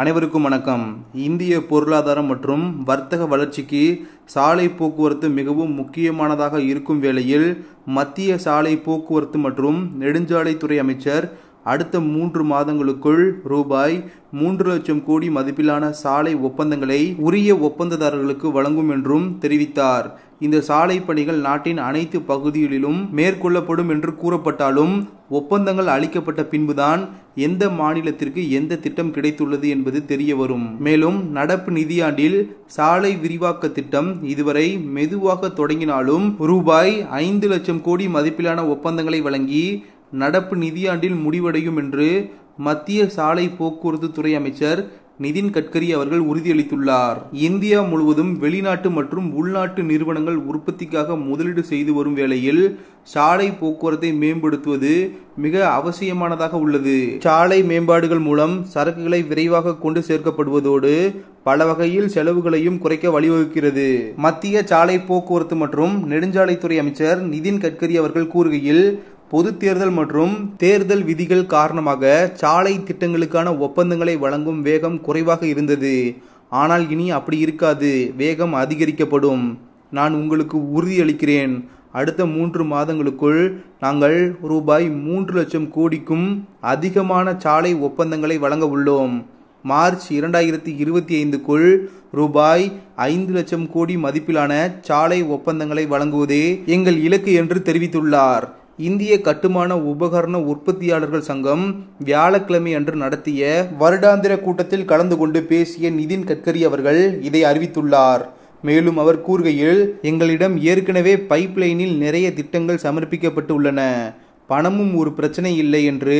அனைவருக்கும் வணக்கம் இந்திய பொருளாதாரம் மற்றும் வர்த்தக வளர்ச்சிக்கு சாலை போக்குவரத்து மிகவும் முக்கியமானதாக இருக்கும் வேளையில் மத்திய சாலை போக்குவரத்து மற்றும் நெடுஞ்சாலைத்துறை அமைச்சர் அடுத்த மூன்று மாதங்களுக்குள் ரூபாய் மூன்று லட்சம் கோடி மதிப்பிலான சாலை ஒப்பந்தங்களை உரிய ஒப்பந்ததாரர்களுக்கு வழங்கும் என்றும் தெரிவித்தார் இந்த சாலை பணிகள் நாட்டின் அனைத்து பகுதிகளிலும் மேற்கொள்ளப்படும் என்று கூறப்பட்டாலும் ஒப்பந்தங்கள் அளிக்கப்பட்ட பின்புதான் எந்த மாநிலத்திற்கு எந்த திட்டம் கிடைத்துள்ளது என்பது தெரிய வரும் மேலும் நடப்பு நிதியாண்டில் சாலை விரிவாக்க திட்டம் இதுவரை மெதுவாக தொடங்கினாலும் ரூபாய் ஐந்து லட்சம் கோடி மதிப்பிலான ஒப்பந்தங்களை வழங்கி நடப்பு நிதியாண்டில் முடிவடையும் என்று மத்திய சாலை போக்குவரத்து துறை அமைச்சர் நிதின் கட்கரி அவர்கள் உறுதியளித்துள்ளார் இந்தியா முழுவதும் வெளிநாட்டு மற்றும் உள்நாட்டு நிறுவனங்கள் உற்பத்திக்காக முதலீடு செய்து வரும் வேளையில் சாலை போக்குவரத்தை மேம்படுத்துவது மிக அவசியமானதாக உள்ளது சாலை மேம்பாடுகள் மூலம் சரக்குகளை விரைவாக கொண்டு சேர்க்கப்படுவதோடு பல வகையில் செலவுகளையும் குறைக்க வழிவகுக்கிறது மத்திய சாலை போக்குவரத்து மற்றும் நெடுஞ்சாலைத்துறை அமைச்சர் நிதின் கட்கரி அவர்கள் கூறுகையில் பொது தேர்தல் மற்றும் தேர்தல் விதிகள் காரணமாக சாலை திட்டங்களுக்கான ஒப்பந்தங்களை வழங்கும் வேகம் குறைவாக இருந்தது ஆனால் இனி அப்படி இருக்காது வேகம் அதிகரிக்கப்படும் நான் உங்களுக்கு உறுதியளிக்கிறேன் அடுத்த மூன்று மாதங்களுக்குள் நாங்கள் ரூபாய் மூன்று லட்சம் கோடிக்கும் அதிகமான சாலை ஒப்பந்தங்களை வழங்க உள்ளோம் மார்ச் இரண்டாயிரத்தி இருபத்தி ஐந்துக்குள் ரூபாய் ஐந்து லட்சம் கோடி மதிப்பிலான சாலை ஒப்பந்தங்களை வழங்குவதே எங்கள் இலக்கு என்று தெரிவித்துள்ளார் இந்திய கட்டுமான உபகரண உற்பத்தியாளர்கள் சங்கம் வியாழக்கிழமை அன்று நடத்திய வருடாந்திர கூட்டத்தில் கலந்து கொண்டு பேசிய நிதின் கட்கரி அவர்கள் இதை அறிவித்துள்ளார் மேலும் அவர் கூறுகையில் எங்களிடம் ஏற்கனவே பைப் லைனில் நிறைய திட்டங்கள் சமர்ப்பிக்கப்பட்டு உள்ளன பணமும் ஒரு பிரச்சனை இல்லை என்று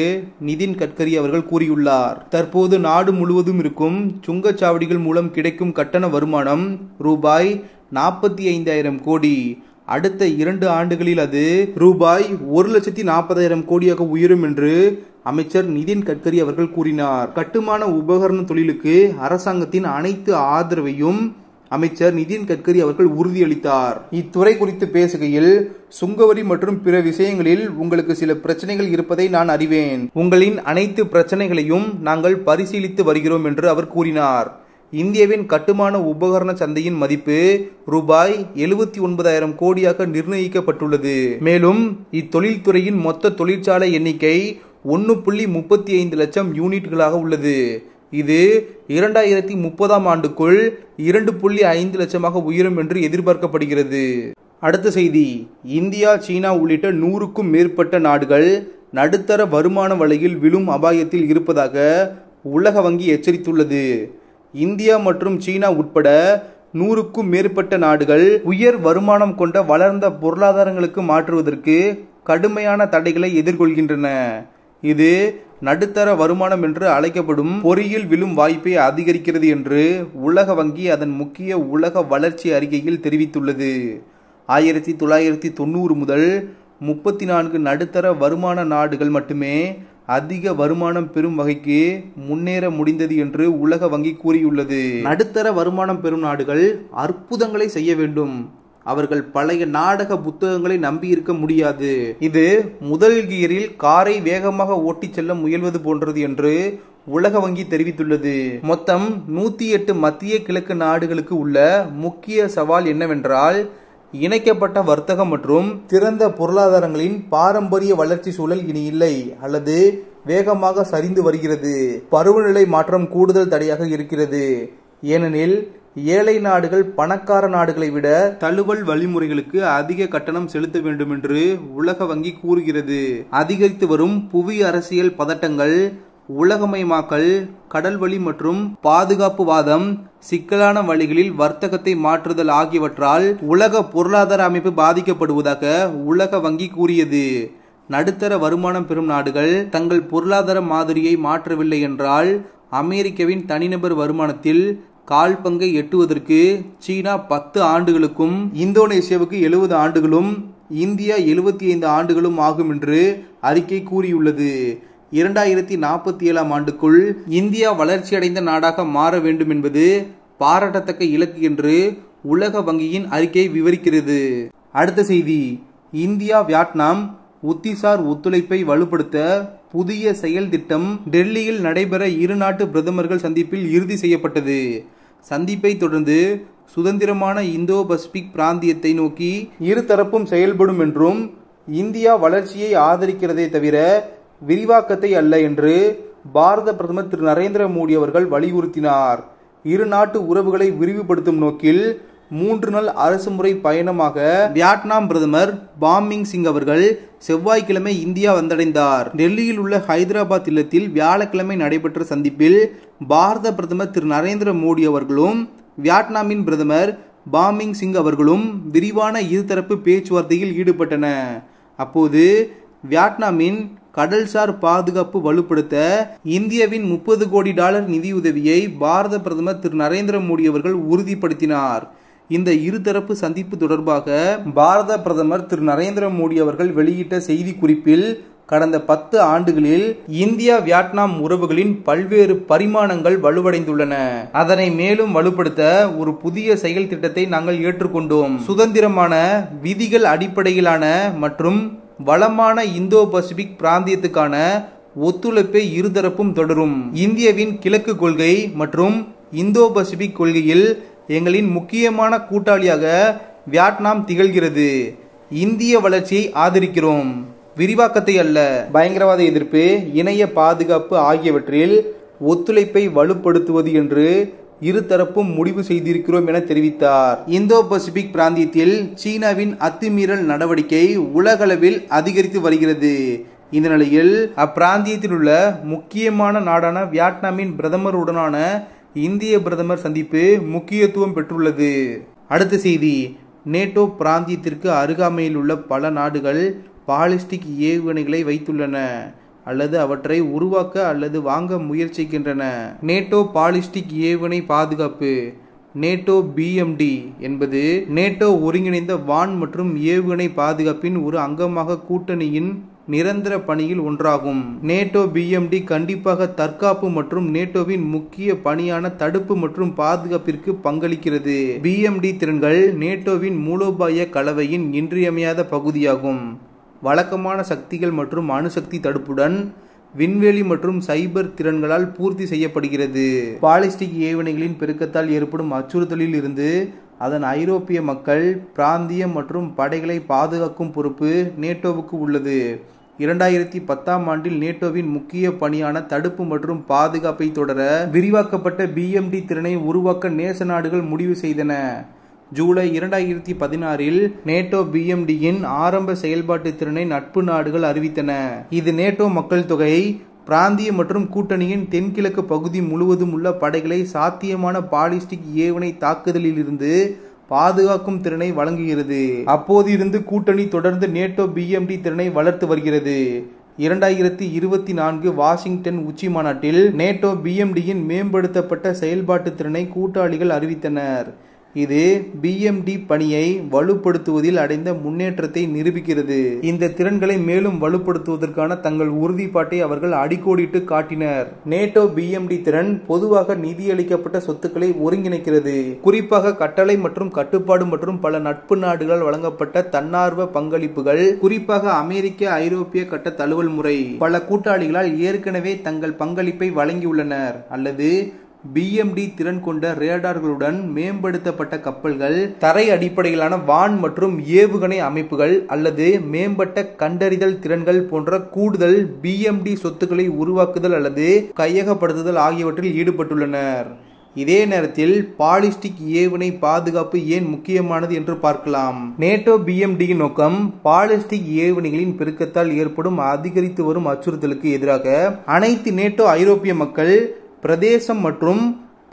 நிதின் கட்கரி அவர்கள் கூறியுள்ளார் தற்போது நாடு முழுவதும் இருக்கும் சுங்கச்சாவடிகள் மூலம் கிடைக்கும் கட்டண வருமானம் ரூபாய் நாற்பத்தி ஐந்தாயிரம் கோடி அடுத்த இரண்டு ஆண்டுகளில் அது ரூபாய் ஒரு லட்சத்தி நாற்பதாயிரம் கோடியாக உயரும் என்று அமைச்சர் நிதின் கட்கரி அவர்கள் கூறினார் கட்டுமான உபகரண தொழிலுக்கு அரசாங்கத்தின் அனைத்து ஆதரவையும் அமைச்சர் நிதின் கட்கரி அவர்கள் உறுதியளித்தார் இத்துறை குறித்து பேசுகையில் சுங்கவரி மற்றும் பிற விஷயங்களில் உங்களுக்கு சில பிரச்சனைகள் இருப்பதை நான் அறிவேன் உங்களின் அனைத்து பிரச்சனைகளையும் நாங்கள் பரிசீலித்து வருகிறோம் என்று அவர் கூறினார் இந்தியாவின் கட்டுமான உபகரண சந்தையின் மதிப்பு ரூபாய் எழுபத்தி ஒன்பதாயிரம் கோடியாக நிர்ணயிக்கப்பட்டுள்ளது மேலும் இத்தொழில்துறையின் மொத்த தொழிற்சாலை எண்ணிக்கை ஒன்று புள்ளி முப்பத்தி ஐந்து லட்சம் யூனிட்களாக உள்ளது இது இரண்டாயிரத்தி முப்பதாம் ஆண்டுக்குள் இரண்டு புள்ளி ஐந்து லட்சமாக உயரும் என்று எதிர்பார்க்கப்படுகிறது அடுத்த செய்தி இந்தியா சீனா உள்ளிட்ட நூறுக்கும் மேற்பட்ட நாடுகள் நடுத்தர வருமான வலையில் விழும் அபாயத்தில் இருப்பதாக உலக வங்கி எச்சரித்துள்ளது இந்தியா மற்றும் சீனா உட்பட நூறுக்கும் மேற்பட்ட நாடுகள் உயர் வருமானம் கொண்ட வளர்ந்த பொருளாதாரங்களுக்கு மாற்றுவதற்கு கடுமையான தடைகளை எதிர்கொள்கின்றன இது நடுத்தர வருமானம் என்று அழைக்கப்படும் பொறியில் விழும் வாய்ப்பை அதிகரிக்கிறது என்று உலக வங்கி அதன் முக்கிய உலக வளர்ச்சி அறிக்கையில் தெரிவித்துள்ளது ஆயிரத்தி தொள்ளாயிரத்தி தொண்ணூறு முதல் முப்பத்தி நான்கு நடுத்தர வருமான நாடுகள் மட்டுமே அதிக வருமானம் பெறும் வகைக்கு முன்னேற முடிந்தது என்று உலக வங்கி கூறியுள்ளது நடுத்தர வருமானம் பெறும் நாடுகள் அற்புதங்களை செய்ய வேண்டும் அவர்கள் பழைய நாடக புத்தகங்களை நம்பியிருக்க முடியாது இது முதல் கீரில் காரை வேகமாக ஓட்டிச் செல்ல முயல்வது போன்றது என்று உலக வங்கி தெரிவித்துள்ளது மொத்தம் நூத்தி எட்டு மத்திய கிழக்கு நாடுகளுக்கு உள்ள முக்கிய சவால் என்னவென்றால் இணைக்கப்பட்ட வர்த்தகம் மற்றும் திறந்த பொருளாதாரங்களின் பாரம்பரிய வளர்ச்சி சூழல் இனி இல்லை அல்லது வேகமாக சரிந்து வருகிறது பருவநிலை மாற்றம் கூடுதல் தடையாக இருக்கிறது ஏனெனில் ஏழை நாடுகள் பணக்கார நாடுகளை விட தழுவல் வழிமுறைகளுக்கு அதிக கட்டணம் செலுத்த வேண்டும் என்று உலக வங்கி கூறுகிறது அதிகரித்து வரும் புவி அரசியல் பதட்டங்கள் உலகமயமாக்கல் கடல்வழி மற்றும் பாதுகாப்பு வாதம் சிக்கலான வழிகளில் வர்த்தகத்தை மாற்றுதல் ஆகியவற்றால் உலக பொருளாதார அமைப்பு பாதிக்கப்படுவதாக உலக வங்கி கூறியது நடுத்தர வருமானம் பெறும் நாடுகள் தங்கள் பொருளாதார மாதிரியை மாற்றவில்லை என்றால் அமெரிக்காவின் தனிநபர் வருமானத்தில் கால் பங்கை எட்டுவதற்கு சீனா பத்து ஆண்டுகளுக்கும் இந்தோனேசியாவுக்கு எழுபது ஆண்டுகளும் இந்தியா எழுபத்தி ஐந்து ஆண்டுகளும் ஆகும் என்று அறிக்கை கூறியுள்ளது இரண்டாயிரத்தி நாற்பத்தி ஏழாம் ஆண்டுக்குள் இந்தியா வளர்ச்சியடைந்த நாடாக மாற வேண்டும் என்பது பாராட்டத்தக்க இலக்கு என்று உலக வங்கியின் அறிக்கை விவரிக்கிறது அடுத்த செய்தி இந்தியா வியட்நாம் உத்திசார் ஒத்துழைப்பை வலுப்படுத்த புதிய செயல் திட்டம் டெல்லியில் நடைபெற இரு நாட்டு பிரதமர்கள் சந்திப்பில் இறுதி செய்யப்பட்டது சந்திப்பை தொடர்ந்து சுதந்திரமான இந்தோ பசிபிக் பிராந்தியத்தை நோக்கி இருதரப்பும் செயல்படும் என்றும் இந்தியா வளர்ச்சியை ஆதரிக்கிறதே தவிர விரிவாக்கத்தை அல்ல என்று பாரத பிரதமர் திரு நரேந்திர மோடி அவர்கள் வலியுறுத்தினார் இரு நாட்டு உறவுகளை விரிவுபடுத்தும் நோக்கில் மூன்று நாள் அரசு முறை பயணமாக வியட்நாம் பிரதமர் பாமிங் சிங் அவர்கள் செவ்வாய்க்கிழமை இந்தியா வந்தடைந்தார் டெல்லியில் உள்ள ஹைதராபாத் இல்லத்தில் வியாழக்கிழமை நடைபெற்ற சந்திப்பில் பாரத பிரதமர் திரு நரேந்திர மோடி அவர்களும் வியட்நாமின் பிரதமர் பாமிங் சிங் அவர்களும் விரிவான இருதரப்பு பேச்சுவார்த்தையில் ஈடுபட்டன அப்போது வியட்நாமின் கடல்சார் பாதுகாப்பு வலுப்படுத்த இந்தியாவின் முப்பது கோடி டாலர் நிதியுதவியை பாரத பிரதமர் திரு நரேந்திர மோடி அவர்கள் உறுதிப்படுத்தினார் இந்த இருதரப்பு சந்திப்பு தொடர்பாக பாரத பிரதமர் திரு நரேந்திர மோடி அவர்கள் வெளியிட்ட செய்தி குறிப்பில் கடந்த பத்து ஆண்டுகளில் இந்தியா வியட்நாம் உறவுகளின் பல்வேறு பரிமாணங்கள் வலுவடைந்துள்ளன அதனை மேலும் வலுப்படுத்த ஒரு புதிய செயல் திட்டத்தை நாங்கள் ஏற்றுக்கொண்டோம் சுதந்திரமான விதிகள் அடிப்படையிலான மற்றும் வளமான இந்தோ பசிபிக் பிராந்தியத்துக்கான ஒத்துழைப்பை இருதரப்பும் தொடரும் இந்தியாவின் கிழக்கு கொள்கை மற்றும் இந்தோ பசிபிக் கொள்கையில் எங்களின் முக்கியமான கூட்டாளியாக வியட்நாம் திகழ்கிறது இந்திய வளர்ச்சியை ஆதரிக்கிறோம் விரிவாக்கத்தை அல்ல பயங்கரவாத எதிர்ப்பு இணைய பாதுகாப்பு ஆகியவற்றில் ஒத்துழைப்பை வலுப்படுத்துவது என்று இருதரப்பும் முடிவு செய்திருக்கிறோம் என தெரிவித்தார் இந்தோ பசிபிக் பிராந்தியத்தில் சீனாவின் அத்துமீறல் நடவடிக்கை உலகளவில் அதிகரித்து வருகிறது இந்த நிலையில் அப்பிராந்தியத்தில் உள்ள முக்கியமான நாடான வியட்நாமின் பிரதமருடனான இந்திய பிரதமர் சந்திப்பு முக்கியத்துவம் பெற்றுள்ளது அடுத்த செய்தி நேட்டோ பிராந்தியத்திற்கு அருகாமையில் உள்ள பல நாடுகள் பாலிஸ்டிக் ஏவுகணைகளை வைத்துள்ளன அல்லது அவற்றை உருவாக்க அல்லது வாங்க முயற்சிக்கின்றன நேட்டோ பாலிஸ்டிக் ஏவுகணை பாதுகாப்பு நேட்டோ பிஎம்டி என்பது நேட்டோ ஒருங்கிணைந்த வான் மற்றும் ஏவுகணை பாதுகாப்பின் ஒரு அங்கமாக கூட்டணியின் நிரந்தர பணியில் ஒன்றாகும் நேட்டோ பிஎம்டி கண்டிப்பாக தற்காப்பு மற்றும் நேட்டோவின் முக்கிய பணியான தடுப்பு மற்றும் பாதுகாப்பிற்கு பங்களிக்கிறது பிஎம்டி திறன்கள் நேட்டோவின் மூலோபாய கலவையின் இன்றியமையாத பகுதியாகும் வழக்கமான சக்திகள் மற்றும் அணுசக்தி தடுப்புடன் விண்வெளி மற்றும் சைபர் திறன்களால் பூர்த்தி செய்யப்படுகிறது பாலிஸ்டிக் ஏவனைகளின் பெருக்கத்தால் ஏற்படும் அச்சுறுத்தலில் இருந்து அதன் ஐரோப்பிய மக்கள் பிராந்திய மற்றும் படைகளை பாதுகாக்கும் பொறுப்பு நேட்டோவுக்கு உள்ளது இரண்டாயிரத்தி பத்தாம் ஆண்டில் நேட்டோவின் முக்கிய பணியான தடுப்பு மற்றும் பாதுகாப்பை தொடர விரிவாக்கப்பட்ட பிஎம்டி திறனை உருவாக்க நேச நாடுகள் முடிவு செய்தன ஜூலை இரண்டாயிரத்தி பதினாறில் நேட்டோ பிஎம்டியின் ஆரம்ப செயல்பாட்டு திறனை நட்பு நாடுகள் அறிவித்தன இது நேட்டோ மக்கள் தொகை பிராந்திய மற்றும் கூட்டணியின் தென்கிழக்கு பகுதி முழுவதும் உள்ள படைகளை சாத்தியமான பாலிஸ்டிக் ஏவனை தாக்குதலிலிருந்து பாதுகாக்கும் திறனை வழங்குகிறது அப்போதிருந்து கூட்டணி தொடர்ந்து நேட்டோ பிஎம்டி திறனை வளர்த்து வருகிறது இரண்டாயிரத்தி இருபத்தி நான்கு வாஷிங்டன் உச்சி மாநாட்டில் நேட்டோ பிஎம்டியின் மேம்படுத்தப்பட்ட செயல்பாட்டு திறனை கூட்டாளிகள் அறிவித்தனர் இது பிஎம்டி பணியை வலுப்படுத்துவதில் அடைந்த முன்னேற்றத்தை நிரூபிக்கிறது இந்த திறன்களை மேலும் வலுப்படுத்துவதற்கான தங்கள் உறுதிப்பாட்டை அவர்கள் அடிக்கோடிட்டு காட்டினர் நேட்டோ பிஎம்டி திறன் பொதுவாக நிதியளிக்கப்பட்ட சொத்துக்களை ஒருங்கிணைக்கிறது குறிப்பாக கட்டளை மற்றும் கட்டுப்பாடு மற்றும் பல நட்பு நாடுகள் வழங்கப்பட்ட தன்னார்வ பங்களிப்புகள் குறிப்பாக அமெரிக்க ஐரோப்பிய கட்ட தழுவல் முறை பல கூட்டாளிகளால் ஏற்கனவே தங்கள் பங்களிப்பை வழங்கியுள்ளனர் அல்லது பிஎம்டி திறன் கொண்ட ரேடார்களுடன் மேம்படுத்தப்பட்ட கப்பல்கள் தரை அடிப்படையிலான வான் மற்றும் ஏவுகணை அமைப்புகள் அல்லது மேம்பட்ட கண்டறிதல் திறன்கள் போன்ற கூடுதல் பிஎம்டி சொத்துக்களை உருவாக்குதல் அல்லது கையகப்படுத்துதல் ஆகியவற்றில் ஈடுபட்டுள்ளனர் இதே நேரத்தில் பாலிஸ்டிக் ஏவுகணை பாதுகாப்பு ஏன் முக்கியமானது என்று பார்க்கலாம் நேட்டோ பிஎம்டியின் நோக்கம் பாலிஸ்டிக் ஏவுகணைகளின் பெருக்கத்தால் ஏற்படும் அதிகரித்து வரும் அச்சுறுத்தலுக்கு எதிராக அனைத்து நேட்டோ ஐரோப்பிய மக்கள் பிரதேசம் மற்றும்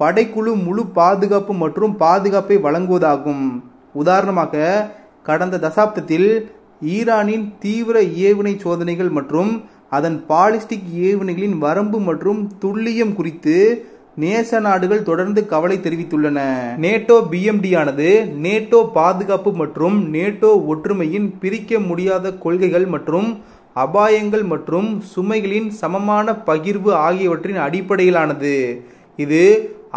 படைக்குழு முழு பாதுகாப்பு மற்றும் பாதுகாப்பை வழங்குவதாகும் உதாரணமாக கடந்த தசாப்தத்தில் ஈரானின் தீவிர ஏவுகணை சோதனைகள் மற்றும் அதன் பாலிஸ்டிக் ஏவுகணைகளின் வரம்பு மற்றும் துல்லியம் குறித்து நேச நாடுகள் தொடர்ந்து கவலை தெரிவித்துள்ளன நேட்டோ பிஎம்டி ஆனது நேட்டோ பாதுகாப்பு மற்றும் நேட்டோ ஒற்றுமையின் பிரிக்க முடியாத கொள்கைகள் மற்றும் அபாயங்கள் மற்றும் சுமைகளின் சமமான பகிர்வு ஆகியவற்றின் அடிப்படையிலானது இது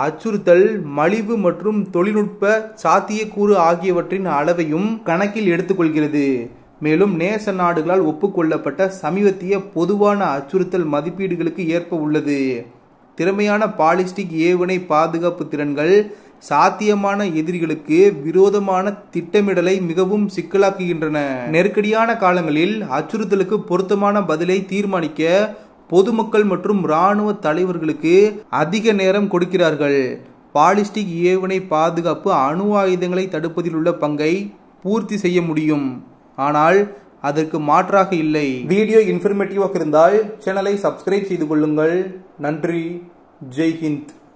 அச்சுறுத்தல் மலிவு மற்றும் தொழில்நுட்ப சாத்தியக்கூறு ஆகியவற்றின் அளவையும் கணக்கில் எடுத்துக்கொள்கிறது மேலும் நேச நாடுகளால் ஒப்புக்கொள்ளப்பட்ட சமீபத்திய பொதுவான அச்சுறுத்தல் மதிப்பீடுகளுக்கு ஏற்ப உள்ளது திறமையான பாலிஸ்டிக் ஏவுகணை பாதுகாப்பு திறன்கள் சாத்தியமான எதிரிகளுக்கு விரோதமான திட்டமிடலை மிகவும் சிக்கலாக்குகின்றன நெருக்கடியான காலங்களில் அச்சுறுத்தலுக்கு பொருத்தமான பதிலை தீர்மானிக்க பொதுமக்கள் மற்றும் இராணுவ தலைவர்களுக்கு அதிக நேரம் கொடுக்கிறார்கள் பாலிஸ்டிக் ஏவுகணை பாதுகாப்பு அணு ஆயுதங்களை தடுப்பதில் உள்ள பங்கை பூர்த்தி செய்ய முடியும் ஆனால் அதற்கு மாற்றாக இல்லை வீடியோ இன்ஃபர்மேட்டிவாக இருந்தால் சேனலை சப்ஸ்கிரைப் செய்து கொள்ளுங்கள் நன்றி ஜெய்ஹிந்த்